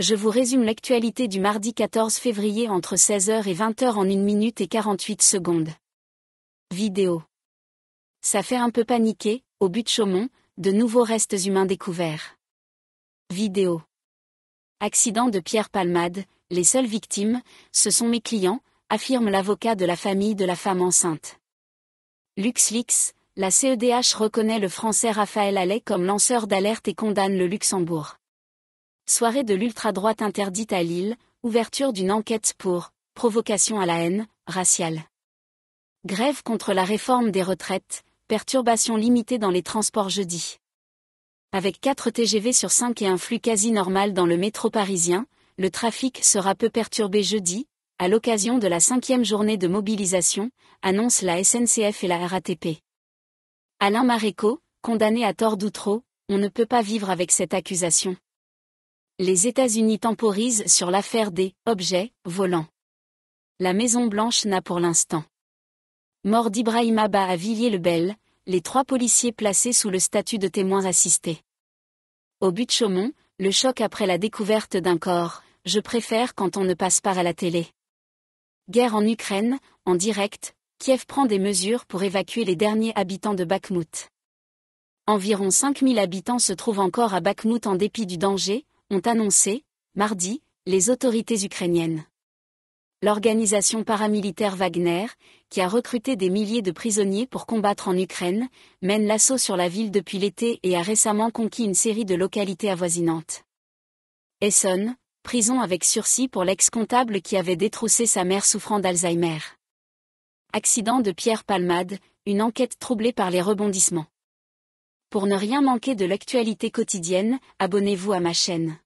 je vous résume l'actualité du mardi 14 février entre 16h et 20h en 1 minute et 48 secondes. Vidéo. Ça fait un peu paniquer, au but de Chaumont, de nouveaux restes humains découverts. Vidéo. Accident de Pierre Palmade, les seules victimes, ce sont mes clients, affirme l'avocat de la famille de la femme enceinte. LuxLeaks, la CEDH reconnaît le français Raphaël Allais comme lanceur d'alerte et condamne le Luxembourg. Soirée de l'ultra-droite interdite à Lille, ouverture d'une enquête pour provocation à la haine raciale. Grève contre la réforme des retraites, perturbations limitées dans les transports jeudi. Avec 4 TGV sur 5 et un flux quasi normal dans le métro parisien, le trafic sera peu perturbé jeudi, à l'occasion de la cinquième journée de mobilisation, annonce la SNCF et la RATP. Alain Maréco, condamné à tort d'outreau, on ne peut pas vivre avec cette accusation. Les États-Unis temporisent sur l'affaire des objets volants. La Maison-Blanche n'a pour l'instant. Mort d'Ibrahim Abba à Villiers-le-Bel, les trois policiers placés sous le statut de témoins assistés. Au but de Chaumont, le choc après la découverte d'un corps, je préfère quand on ne passe pas à la télé. Guerre en Ukraine, en direct, Kiev prend des mesures pour évacuer les derniers habitants de Bakhmout. Environ 5000 habitants se trouvent encore à Bakhmout en dépit du danger, ont annoncé, mardi, les autorités ukrainiennes. L'organisation paramilitaire Wagner, qui a recruté des milliers de prisonniers pour combattre en Ukraine, mène l'assaut sur la ville depuis l'été et a récemment conquis une série de localités avoisinantes. Essonne, prison avec sursis pour l'ex-comptable qui avait détroussé sa mère souffrant d'Alzheimer. Accident de Pierre Palmade, une enquête troublée par les rebondissements. Pour ne rien manquer de l'actualité quotidienne, abonnez-vous à ma chaîne.